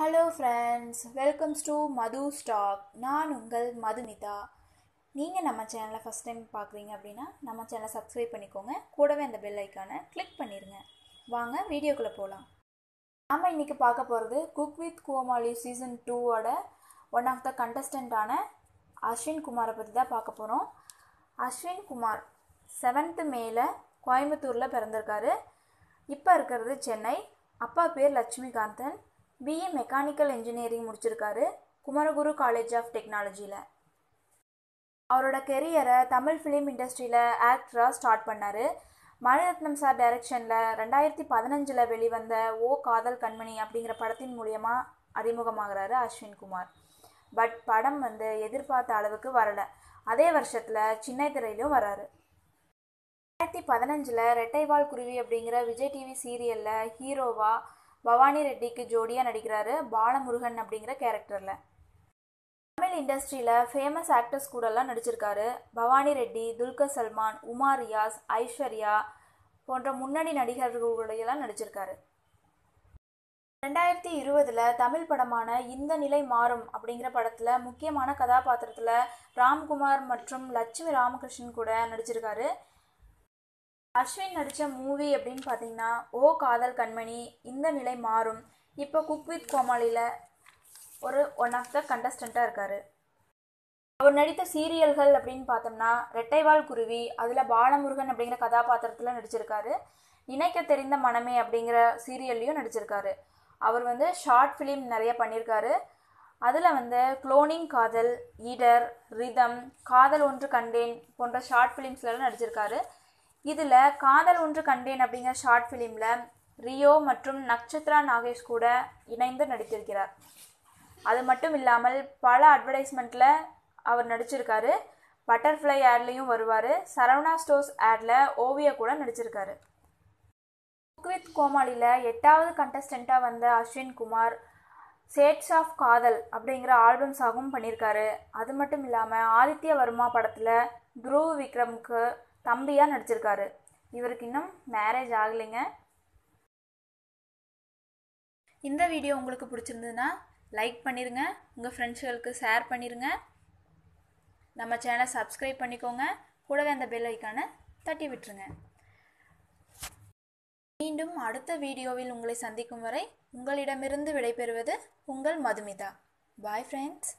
hello friends welcomes to Madhu stock நான் உங்கள் மதுமிதா நீங்கள் நம்ம சேனலை ஃபஸ்ட் டைம் பார்க்குறீங்க அப்படின்னா நம்ம சேனலை சப்ஸ்கிரைப் பண்ணிக்கோங்க கூடவே அந்த பெல் ஐக்கானை கிளிக் பண்ணிடுங்க வாங்க வீடியோக்குள்ளே போகலாம் நாம் இன்றைக்கி பார்க்க போகிறது குக் வித் கோமாலி சீசன் டூவோட ஒன் ஆஃப் த கண்டஸ்டண்ட்டான அஸ்வின் குமாரை பற்றி தான் பார்க்க போகிறோம் அஸ்வின் குமார் செவன்த்து மேலே கோயம்புத்தூரில் பிறந்திருக்காரு இப்போ இருக்கிறது சென்னை அப்பா பேர் லட்சுமிகாந்தன் பிஏ மெக்கானிக்கல் இன்ஜினியரிங் முடிச்சிருக்காரு குமரகுரு காலேஜ் ஆஃப் டெக்னாலஜியில் அவரோட கெரியரை தமிழ் ஃபிலிம் இண்டஸ்ட்ரியில் ஆக்டராக ஸ்டார்ட் பண்ணார் மணிரத்னம் சார் டைரக்ஷனில் ரெண்டாயிரத்தி பதினஞ்சில் வெளிவந்த ஓ காதல் கண்மணி அப்படிங்கிற படத்தின் மூலியமாக அறிமுகமாகிறாரு அஸ்வின் குமார் பட் படம் வந்து எதிர்பார்த்த அளவுக்கு வரலை அதே வருஷத்தில் சின்ன திரையிலும் வராரு ரெண்டாயிரத்தி பதினஞ்சில் ரெட்டைவால் குருவி அப்படிங்கிற விஜய் டிவி சீரியலில் ஹீரோவாக பவானி ரெட்டிக்கு ஜோடியாக நடிக்கிறாரு பாலமுருகன் அப்படிங்கிற கேரக்டரில் தமிழ் இண்டஸ்ட்ரியில் ஃபேமஸ் ஆக்டர்ஸ் கூடலாம் நடிச்சிருக்காரு பவானி ரெட்டி துல்கர் சல்மான் உமா ரியாஸ் ஐஸ்வர்யா போன்ற முன்னணி நடிகர்களையெல்லாம் நடிச்சிருக்காரு ரெண்டாயிரத்தி இருபதில் தமிழ் படமான இந்த நிலை மாறும் அப்படிங்கிற படத்தில் முக்கியமான கதாபாத்திரத்தில் ராம்குமார் மற்றும் லட்சுமி ராமகிருஷ்ணன் கூட நடிச்சிருக்காரு அஸ்வின் நடித்த மூவி அப்படின்னு பார்த்தீங்கன்னா ஓ காதல் கண்மணி இந்த நிலை மாறும் இப்போ குக் வித் கோமாளியில் ஒரு ஒன் ஆஃப் த கண்டஸ்டண்ட்டாக இருக்கார் அவர் நடித்த சீரியல்கள் அப்படின்னு பார்த்தோம்னா ரெட்டைவால் குருவி அதில் பாலமுருகன் அப்படிங்கிற கதாபாத்திரத்தில் நடிச்சிருக்காரு நினைக்க தெரிந்த மனமே அப்படிங்கிற சீரியல்லையும் நடிச்சிருக்காரு அவர் வந்து ஷார்ட் ஃபிலிம் நிறைய பண்ணியிருக்காரு அதில் வந்து குளோனிங் காதல் ஈடர் ரிதம் காதல் ஒன்று கண்டேன் போன்ற ஷார்ட் ஃபிலிம்ஸ்லாம் நடிச்சிருக்காரு இதில் காதல் ஒன்று கண்டேன் அப்படிங்கிற ஷார்ட் ஃபிலிமில் ரியோ மற்றும் நக்ஷத்ரா நாகேஷ் கூட இணைந்து நடித்திருக்கிறார் அது மட்டும் இல்லாமல் பல அட்வர்டைஸ்மெண்ட்டில் அவர் நடிச்சிருக்காரு பட்டர்ஃப்ளை ஆட்லேயும் வருவார் சரவணா ஸ்டோர்ஸ் ஆடில் ஓவியா கூட நடிச்சிருக்காரு குக்வித் கோமாளியில் எட்டாவது கண்டஸ்டண்ட்டாக வந்த அஸ்வின் குமார் சேட்ஸ் ஆஃப் காதல் அப்படிங்கிற ஆல்பம் சாகும் பண்ணியிருக்காரு அது மட்டும் இல்லாமல் ஆதித்ய வர்மா படத்தில் துருவ் விக்ரம்க்கு தம்பியாக நடிச்சிருக்காரு இவருக்கு இன்னும் மேரேஜ் ஆகலைங்க இந்த வீடியோ உங்களுக்கு பிடிச்சிருந்ததுன்னா லைக் பண்ணிடுங்க உங்கள் ஃப்ரெண்ட்ஸ்களுக்கு ஷேர் பண்ணிடுங்க நம்ம சேனலை சப்ஸ்கிரைப் பண்ணிக்கோங்க கூடவே அந்த பெல் ஐக்கானை தட்டி விட்டுருங்க மீண்டும் அடுத்த வீடியோவில் உங்களை சந்திக்கும் வரை உங்களிடமிருந்து விடைபெறுவது உங்கள் மதுமிதா பாய் ஃப்ரெண்ட்ஸ்